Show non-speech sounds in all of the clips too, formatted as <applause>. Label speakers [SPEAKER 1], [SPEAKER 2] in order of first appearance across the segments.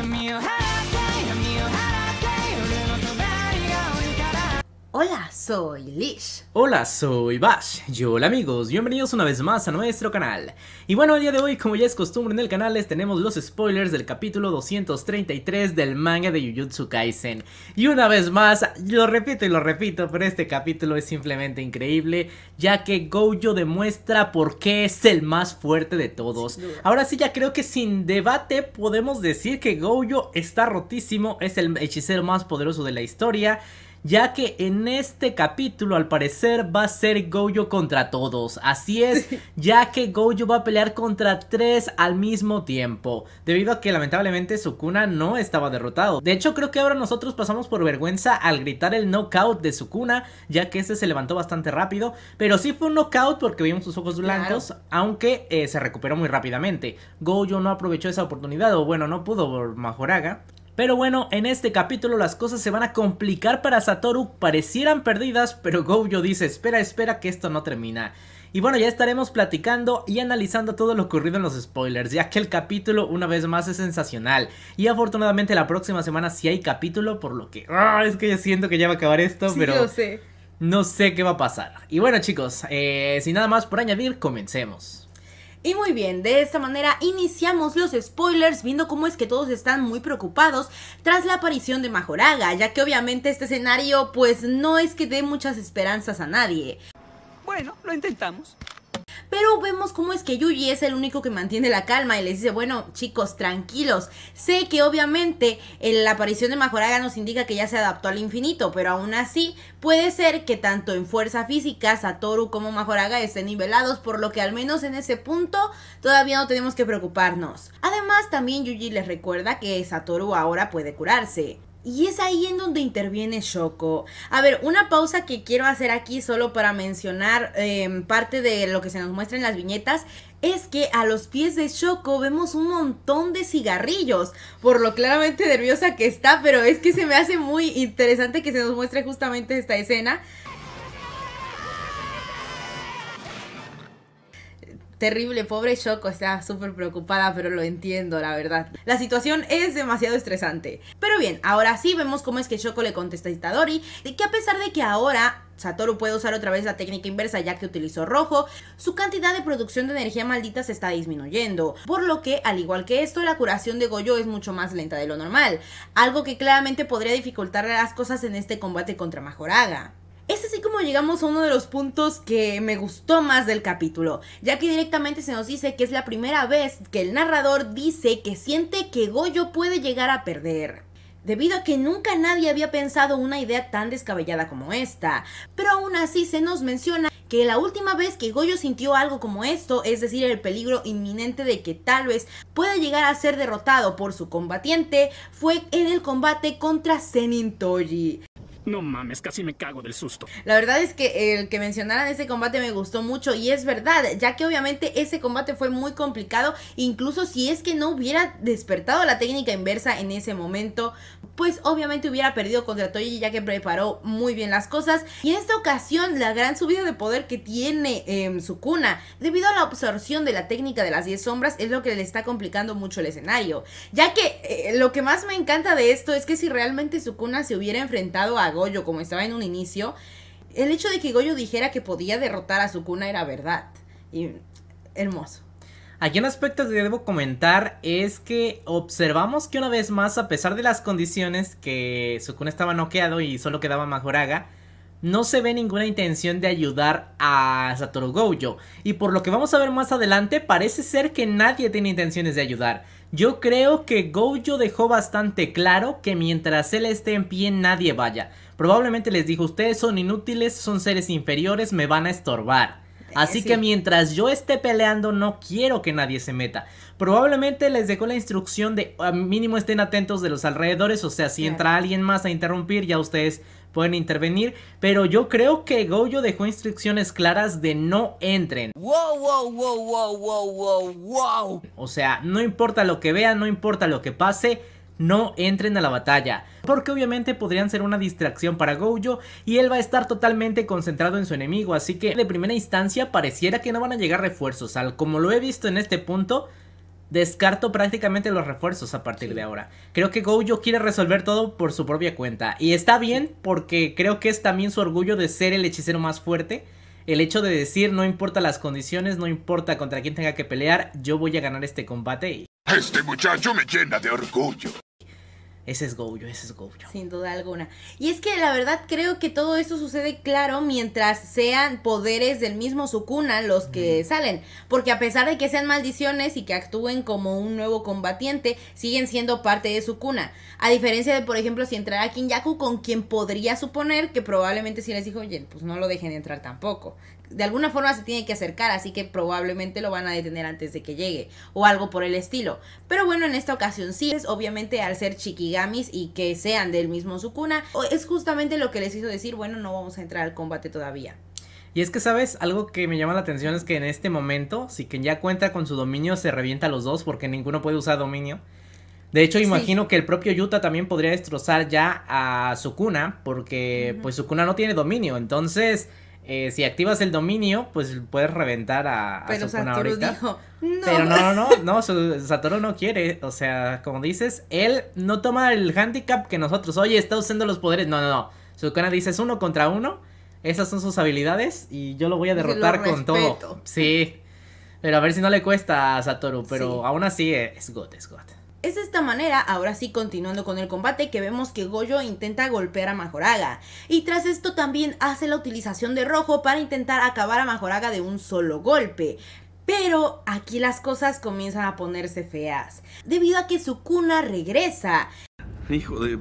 [SPEAKER 1] give me a hand. Hola, soy Lish.
[SPEAKER 2] Hola, soy Bash. Yo, hola amigos, bienvenidos una vez más a nuestro canal. Y bueno, el día de hoy, como ya es costumbre en el canal, les tenemos los spoilers del capítulo 233 del manga de Jujutsu Kaisen. Y una vez más, lo repito y lo repito, pero este capítulo es simplemente increíble, ya que Gojo demuestra por qué es el más fuerte de todos. Ahora sí, ya creo que sin debate podemos decir que Gojo está rotísimo, es el hechicero más poderoso de la historia ya que en este capítulo al parecer va a ser Gojo contra todos, así es, <laughs> ya que Gojo va a pelear contra tres al mismo tiempo, debido a que lamentablemente Sukuna no estaba derrotado. De hecho creo que ahora nosotros pasamos por vergüenza al gritar el knockout de Sukuna, ya que ese se levantó bastante rápido, pero sí fue un knockout porque vimos sus ojos blancos, aunque eh, se recuperó muy rápidamente. Gojo no aprovechó esa oportunidad, o bueno, no pudo por Majoraga, pero bueno, en este capítulo las cosas se van a complicar para Satoru, parecieran perdidas, pero Gojo dice, espera, espera que esto no termina. Y bueno, ya estaremos platicando y analizando todo lo ocurrido en los spoilers, ya que el capítulo una vez más es sensacional. Y afortunadamente la próxima semana sí hay capítulo, por lo que... ¡Ah! es que yo siento que ya va a acabar esto, pero... sé. No sé qué va a pasar. Y bueno chicos, eh, sin nada más por añadir, comencemos.
[SPEAKER 1] Y muy bien, de esta manera iniciamos los spoilers viendo cómo es que todos están muy preocupados tras la aparición de Majoraga, ya que obviamente este escenario pues no es que dé muchas esperanzas a nadie. Bueno, lo intentamos. Pero vemos cómo es que Yuji es el único que mantiene la calma y les dice, bueno, chicos, tranquilos. Sé que obviamente eh, la aparición de Majoraga nos indica que ya se adaptó al infinito, pero aún así puede ser que tanto en fuerza física Satoru como Majoraga estén nivelados, por lo que al menos en ese punto todavía no tenemos que preocuparnos. Además, también Yuji les recuerda que Satoru ahora puede curarse. Y es ahí en donde interviene Shoko. A ver, una pausa que quiero hacer aquí solo para mencionar em, parte de lo que se nos muestra en las viñetas es que a los pies de Shoko vemos un montón de cigarrillos, por lo claramente nerviosa que está, pero es que se me hace muy interesante que se nos muestre justamente esta escena. Terrible, pobre Shoko, está súper preocupada, pero lo entiendo, la verdad. La situación es demasiado estresante. Pero bien, ahora sí vemos cómo es que Shoko le contesta a Itadori, que a pesar de que ahora Satoru puede usar otra vez la técnica inversa ya que utilizó rojo, su cantidad de producción de energía maldita se está disminuyendo, por lo que, al igual que esto, la curación de Goyo es mucho más lenta de lo normal, algo que claramente podría dificultarle las cosas en este combate contra Majoraga es así como llegamos a uno de los puntos que me gustó más del capítulo, ya que directamente se nos dice que es la primera vez que el narrador dice que siente que Goyo puede llegar a perder. Debido a que nunca nadie había pensado una idea tan descabellada como esta, pero aún así se nos menciona que la última vez que Goyo sintió algo como esto, es decir, el peligro inminente de que tal vez pueda llegar a ser derrotado por su combatiente, fue en el combate contra Senin Toji. No mames, casi me cago del susto. La verdad es que el que mencionaran ese combate me gustó mucho y es verdad, ya que obviamente ese combate fue muy complicado, incluso si es que no hubiera despertado la técnica inversa en ese momento, pues obviamente hubiera perdido contra Toji ya que preparó muy bien las cosas. Y en esta ocasión la gran subida de poder que tiene su em, Sukuna debido a la absorción de la técnica de las 10 sombras es lo que le está complicando mucho el escenario, ya que eh, lo que más me encanta de esto es que si realmente Sukuna se hubiera enfrentado a Goyo como estaba en un inicio, el hecho de que Goyo dijera que podía derrotar a Sukuna era verdad. Y hermoso.
[SPEAKER 2] Aquí un aspecto que debo comentar es que observamos que una vez más, a pesar de las condiciones que Sukuna estaba noqueado y solo quedaba Majoraga, no se ve ninguna intención de ayudar a Satoru Gojo. Y por lo que vamos a ver más adelante, parece ser que nadie tiene intenciones de ayudar. Yo creo que Gojo dejó bastante claro que mientras él esté en pie nadie vaya. Probablemente les dijo, ustedes son inútiles, son seres inferiores, me van a estorbar. Eh, Así que mientras yo esté peleando, no quiero que nadie se meta. Probablemente les dejó la instrucción de mínimo estén atentos de los alrededores, o sea, si entra alguien más a interrumpir, ya ustedes pueden intervenir, pero yo creo que Goyo dejó instrucciones claras de no entren. Wow,
[SPEAKER 1] wow, wow, wow, wow, wow, wow.
[SPEAKER 2] O sea, no importa lo que vean, no importa lo que pase, no entren a la batalla, porque obviamente podrían ser una distracción para Gojo y él va a estar totalmente concentrado en su enemigo, así que de primera instancia pareciera que no van a llegar refuerzos, al como lo he visto en este punto, descarto prácticamente los refuerzos a partir de ahora. Creo que Gojo quiere resolver todo por su propia cuenta, y está bien porque creo que es también su orgullo de ser el hechicero más fuerte, el hecho de decir no importa las condiciones, no importa contra quién tenga que pelear, yo voy a ganar este combate. Este muchacho me llena de orgullo ese es Gojo, ese es Gojo.
[SPEAKER 1] Sin duda alguna. Y es que la verdad creo que todo esto sucede claro mientras sean poderes del mismo Sukuna los que salen. Porque a pesar de que sean maldiciones y que actúen como un nuevo combatiente, siguen siendo parte de Sukuna. A diferencia de, por ejemplo, si entrara Kinyaku, con quien podría suponer que probablemente si les dijo, oye, pues no lo dejen de entrar tampoco de alguna forma se tiene que acercar, así que probablemente lo van a detener antes de que llegue o algo por el estilo. Pero bueno, en esta ocasión sí, es obviamente al ser chiquigamis y que sean del mismo Sukuna, es justamente lo que les hizo decir, bueno, no vamos a entrar al combate todavía.
[SPEAKER 2] Y es que, ¿sabes? Algo que me llama la atención es que en este momento, si quien ya cuenta con su dominio se revienta a los dos porque ninguno puede usar dominio. De hecho, imagino que el propio Yuta también podría destrozar ya a Sukuna porque pues Sukuna no tiene dominio, entonces eh, si activas el dominio, pues puedes reventar a, Sukuna Satoru ahorita.
[SPEAKER 1] Dijo, no. Pero no, no,
[SPEAKER 2] no, Satoru no quiere. O sea, como dices, él no toma el handicap que nosotros. Oye, está usando los poderes. No, no, no. Sukuna dice es uno contra uno. Esas son sus habilidades y yo lo voy a derrotar con todo. Sí. Pero a ver si no le cuesta a Satoru. Pero aún así es gote, es
[SPEAKER 1] es de esta manera, ahora sí continuando con el combate, que vemos que Goyo intenta golpear a Majoraga. Y tras esto también hace la utilización de rojo para intentar acabar a Majoraga de un solo golpe. Pero aquí las cosas comienzan a ponerse feas, debido a que Sukuna regresa. Hijo de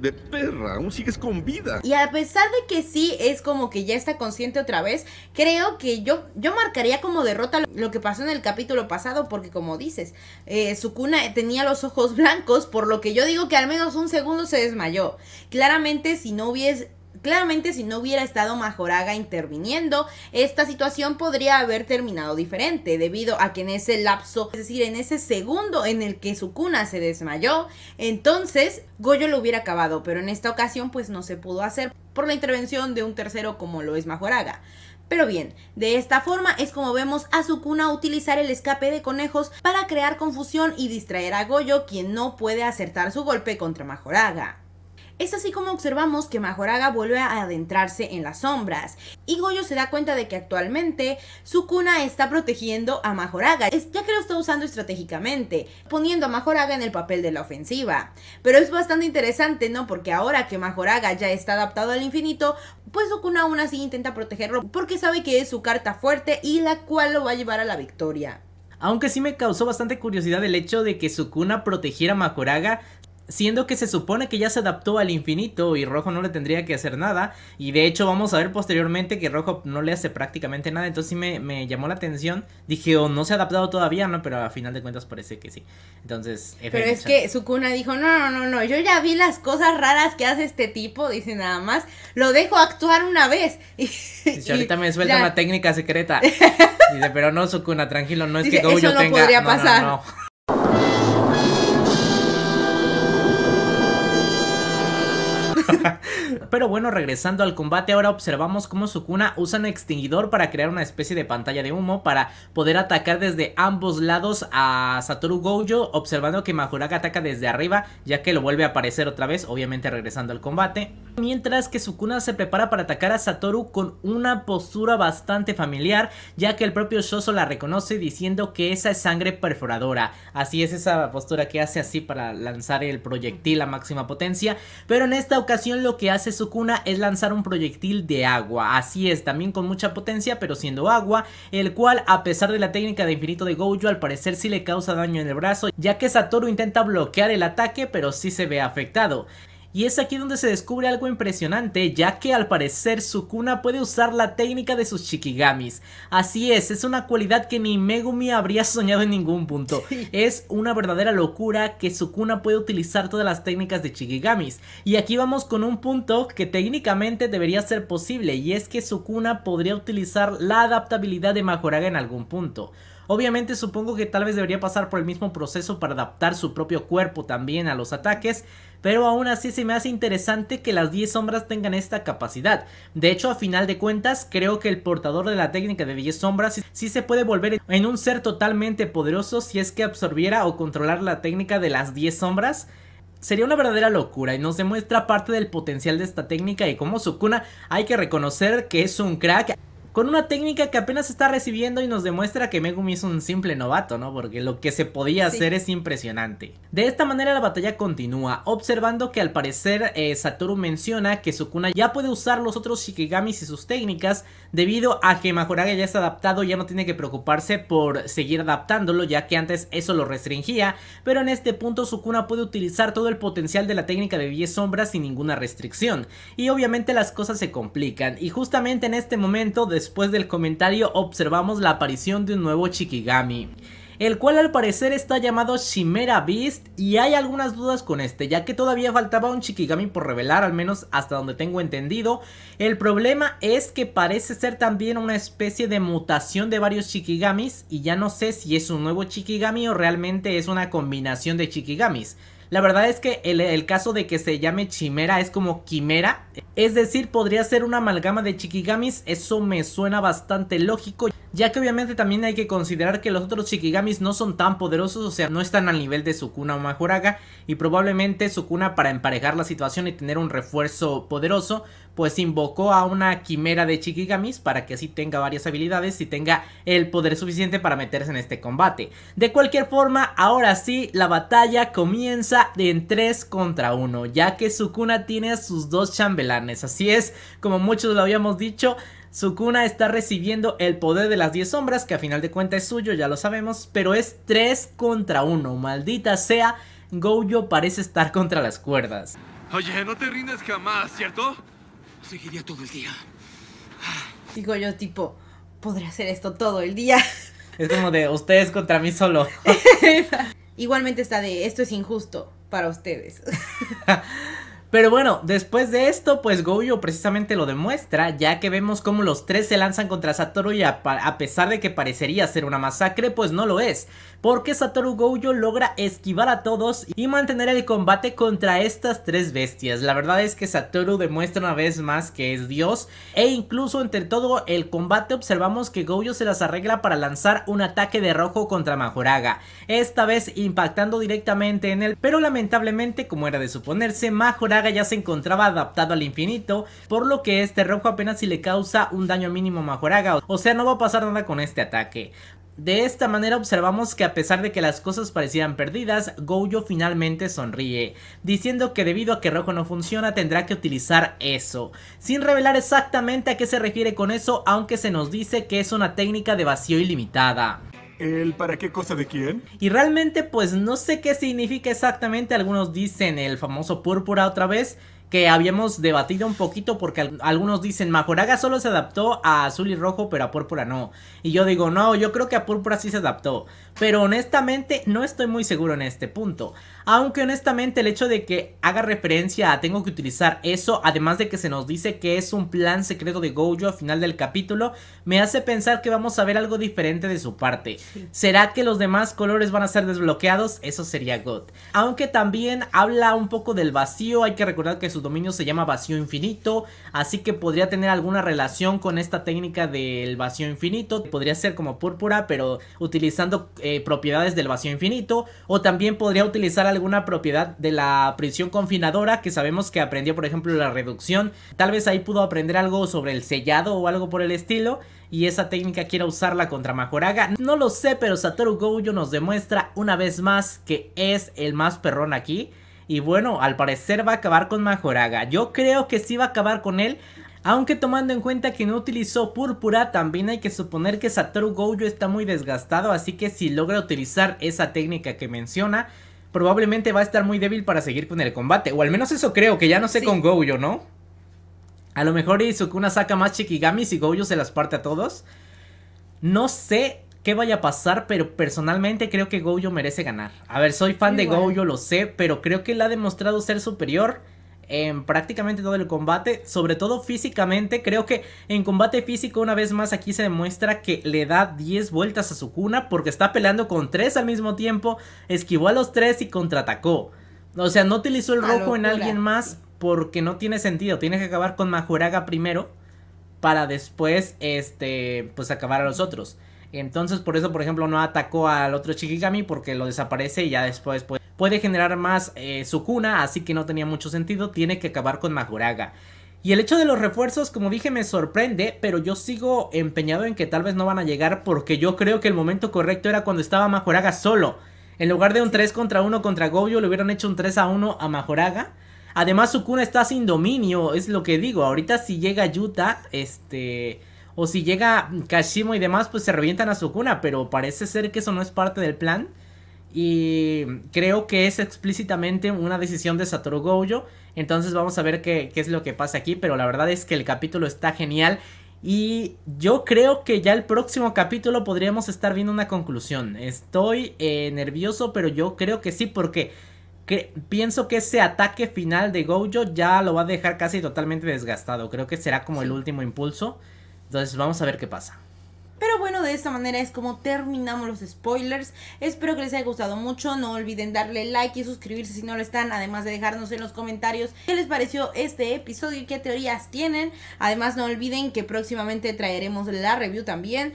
[SPEAKER 1] de perra, aún sigues con vida. Y a pesar de que sí es como que ya está consciente otra vez, creo que yo, yo marcaría como derrota lo que pasó en el capítulo pasado, porque como dices, eh, su cuna tenía los ojos <laughs> blancos, por lo que yo digo que al menos un segundo se desmayó. Claramente si no hubiese Claramente si no hubiera estado Majoraga interviniendo, esta situación podría haber terminado diferente, debido a que en ese lapso, es decir, en ese segundo en el que Sukuna se desmayó, entonces Goyo lo hubiera acabado, pero en esta ocasión pues no se pudo hacer por la intervención de un tercero como lo es Majoraga. Pero bien, de esta forma es como vemos a Sukuna utilizar el escape de conejos para crear confusión y distraer a Goyo, quien no puede acertar su golpe contra Majoraga. Es así como observamos que Majoraga vuelve a adentrarse en las sombras y Goyo se da cuenta de que actualmente Sukuna está protegiendo a Majoraga, ya que lo está usando estratégicamente, poniendo a Majoraga en el papel de la ofensiva. Pero es bastante interesante, ¿no? Porque ahora que Majoraga ya está adaptado al infinito, pues Sukuna aún así intenta protegerlo porque sabe que es su carta fuerte y la cual lo va a llevar a la victoria.
[SPEAKER 2] Aunque sí me causó bastante curiosidad el hecho de que Sukuna protegiera a Majoraga, siendo que se supone que ya se adaptó al infinito y Rojo no le tendría que hacer nada. Y de hecho vamos a ver posteriormente que Rojo no le hace prácticamente nada. Entonces sí me, me llamó la atención. Dije, oh, no se ha adaptado todavía, ¿no? Pero a final de cuentas parece que sí. Entonces... Pero es que
[SPEAKER 1] Sukuna dijo, no, no, no, no, yo ya vi las cosas raras que hace este tipo. Dice nada más, lo dejo actuar una vez. <laughs> Y, ahorita
[SPEAKER 2] me suelta una técnica secreta. <laughs> Dice, pero no, Sukuna, tranquilo, no es que yo no tenga... Podría pasar. <laughs> Pero bueno, regresando al combate, ahora observamos cómo Sukuna usa un extinguidor para crear una especie de pantalla de humo para poder atacar desde ambos lados a Satoru Gojo, observando que Mahoraga ataca desde arriba, ya que lo vuelve a aparecer otra vez, obviamente regresando al combate. Mientras que Sukuna se prepara para atacar a Satoru con una postura bastante familiar, ya que el propio Shoso la reconoce diciendo que esa es sangre perforadora. Así es esa postura que hace así para lanzar el proyectil a máxima potencia, pero en esta ocasión lo que hace Sukuna es lanzar un proyectil de agua. Así es, también con mucha potencia, pero siendo agua, el cual a pesar de la técnica de infinito de Gojo al parecer sí le causa daño en el brazo, ya que Satoru intenta bloquear el ataque, pero sí se ve afectado. Y es aquí donde se descubre algo impresionante, ya que al parecer Sukuna puede usar la técnica de sus Shikigamis. Así es, es una cualidad que ni Megumi habría soñado en ningún punto. Es una verdadera locura que Sukuna puede utilizar todas las técnicas de Shikigamis. Y aquí vamos con un punto que técnicamente debería ser posible, y es que Sukuna podría utilizar la adaptabilidad de Majoraga en algún punto. Obviamente supongo que tal vez debería pasar por el mismo proceso para adaptar su propio cuerpo también a los ataques, pero aún así se me hace interesante que las 10 sombras tengan esta capacidad. De hecho, a final de cuentas, creo que el portador de la técnica de 10 sombras sí se puede volver en un ser totalmente poderoso si es que absorbiera o controlar la técnica de las 10 sombras. Sería una verdadera locura y nos demuestra parte del potencial de esta técnica y como Sukuna hay que reconocer que es un crack con una técnica que apenas está recibiendo y nos demuestra que Megumi es un simple novato, ¿no? Porque lo que se podía hacer es impresionante. De esta manera la batalla continúa, observando que al parecer eh, Satoru menciona que Sukuna ya puede usar los otros Shikigamis y sus técnicas debido a que Majoraga ya está adaptado, ya no tiene que preocuparse por seguir adaptándolo ya que antes eso lo restringía, pero en este punto Sukuna puede utilizar todo el potencial de la técnica de 10 sombras sin ninguna restricción. Y obviamente las cosas se complican y justamente en este momento de después del comentario observamos la aparición de un nuevo Chikigami, el cual al parecer está llamado Chimera Beast y hay algunas dudas con este, ya que todavía faltaba un Chikigami por revelar, al menos hasta donde tengo entendido. El problema es que parece ser también una especie de mutación de varios Chikigamis y ya no sé si es un nuevo Chikigami o realmente es una combinación de Chikigamis. La verdad es que el, caso de que se llame Chimera es como Quimera. Es decir, podría ser una amalgama de Chikigamis. Eso me suena bastante lógico ya que obviamente también hay que considerar que los otros Shikigamis no son tan poderosos, o sea, no están al nivel de Sukuna o Majoraga, y probablemente Sukuna para emparejar la situación y tener un refuerzo poderoso, pues invocó a una quimera de Shikigamis para que así tenga varias habilidades y tenga el poder suficiente para meterse en este combate. De cualquier forma, ahora sí, la batalla comienza en 3 contra 1, ya que Sukuna tiene a sus dos chambelanes, así es, como muchos lo habíamos dicho, Sukuna está recibiendo el poder de las 10 sombras, que a final de cuenta es suyo, ya lo sabemos, pero es 3 contra 1. Maldita sea, Gojo parece estar contra las cuerdas. Oye, no te rindes jamás, ¿cierto? Seguiría todo el día.
[SPEAKER 1] Digo yo, tipo, podré hacer esto todo el día. <laughs>
[SPEAKER 2] Es como de ustedes contra mí solo.
[SPEAKER 1] <laughs> Igualmente está de esto es injusto para ustedes.
[SPEAKER 2] <laughs> Pero bueno, después de esto, pues Gojo precisamente lo demuestra, ya que vemos cómo los tres se lanzan contra Satoru y a, pesar de que parecería ser una masacre, pues no lo es, porque Satoru Gojo logra esquivar a todos y mantener el combate contra estas tres bestias. La verdad es que Satoru demuestra una vez más que es Dios, e incluso entre todo el combate observamos que Gojo se las arregla para lanzar un ataque de rojo contra Majoraga, esta vez impactando directamente en él, pero lamentablemente, como era de suponerse, Majoraga ya se encontraba adaptado al infinito, por lo que este rojo apenas si le causa un daño mínimo a Majoraga, o sea no va a pasar nada con este ataque. De esta manera observamos que a pesar de que las cosas parecían perdidas, Gojo finalmente sonríe, diciendo que debido a que Rojo no funciona tendrá que utilizar eso, sin revelar exactamente a qué se refiere con eso aunque se nos dice que es una técnica de vacío ilimitada el para qué cosa de quién. Y realmente pues no sé qué significa exactamente, algunos dicen el famoso púrpura otra vez, que habíamos debatido un poquito porque algunos dicen Majoraga solo se adaptó a azul y rojo pero a púrpura no. Y yo digo, no, yo creo que a púrpura sí se adaptó. Pero honestamente no estoy muy seguro en este punto. Aunque honestamente el hecho de que haga referencia a tengo que utilizar eso, además de que se nos dice que es un plan secreto de Gojo al final del capítulo, me hace pensar que vamos a ver algo diferente de su parte. ¿Será que los demás colores van a ser desbloqueados? Eso sería God. Aunque también habla un poco del vacío, hay que recordar que su su dominio se llama vacío infinito, así que podría tener alguna relación con esta técnica del vacío infinito, podría ser como púrpura, pero utilizando eh, propiedades del vacío infinito, o también podría utilizar alguna propiedad de la prisión confinadora, que sabemos que aprendió por ejemplo la reducción, tal vez ahí pudo aprender algo sobre el sellado o algo por el estilo, y esa técnica quiera usarla contra Majoraga. No lo sé, pero Satoru Gojo nos demuestra una vez más que es el más perrón aquí. Y bueno, al parecer va a acabar con Majoraga. Yo creo que sí va a acabar con él. Aunque tomando en cuenta que no utilizó púrpura, también hay que suponer que Satoru Gojo está muy desgastado, así que si logra utilizar esa técnica que menciona, probablemente va a estar muy débil para seguir con el combate. O al menos eso creo, que ya no sé con Gojo, ¿no? A lo mejor una saca más Chikigami y Gojo se las parte a todos. No sé, qué vaya a pasar, pero personalmente creo que Gojo merece ganar. A ver, soy fan de Gojo, lo sé, pero creo que él ha demostrado ser superior en prácticamente todo el combate, sobre todo físicamente. Creo que en combate físico una vez más aquí se demuestra que le da 10 vueltas a su cuna porque está peleando con 3 al mismo tiempo, esquivó a los 3 y contraatacó. O sea, no utilizó el rojo en alguien más porque no tiene sentido. Tiene que acabar con Majuraga primero para después, este, pues acabar a los otros. Entonces por eso, por ejemplo, no atacó al otro Shikigami porque lo desaparece y ya después puede, generar más eh, su Sukuna, así que no tenía mucho sentido, tiene que acabar con majoraga Y el hecho de los refuerzos, como dije, me sorprende, pero yo sigo empeñado en que tal vez no van a llegar porque yo creo que el momento correcto era cuando estaba Majoraga solo. En lugar de un 3 contra 1 contra Gobio, le hubieran hecho un 3 a 1 a Majoraga. Además, Sukuna está sin dominio, es lo que digo. Ahorita si llega Yuta, este... O si llega Kashimo y demás, pues se revientan a su cuna. Pero parece ser que eso no es parte del plan. Y creo que es explícitamente una decisión de Satoru Gojo. Entonces vamos a ver qué, es lo que pasa aquí. Pero la verdad es que el capítulo está genial. Y yo creo que ya el próximo capítulo podríamos estar viendo una conclusión. Estoy eh, nervioso, pero yo creo que sí, porque pienso que ese ataque final de Gojo ya lo va a dejar casi totalmente desgastado. Creo que será como el último impulso. Entonces vamos a ver qué pasa.
[SPEAKER 1] Pero bueno, de esta manera es como terminamos los spoilers. Espero que les haya gustado mucho. No olviden darle like y suscribirse si no lo están. Además de dejarnos en los comentarios qué les pareció este episodio y qué teorías tienen. Además, no olviden que próximamente traeremos la review también.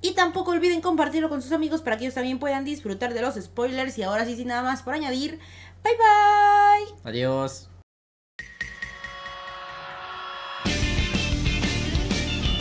[SPEAKER 1] Y tampoco olviden compartirlo con sus amigos para que ellos también puedan disfrutar de los spoilers. Y ahora sí, sin nada más por añadir. Bye
[SPEAKER 2] bye. Adiós.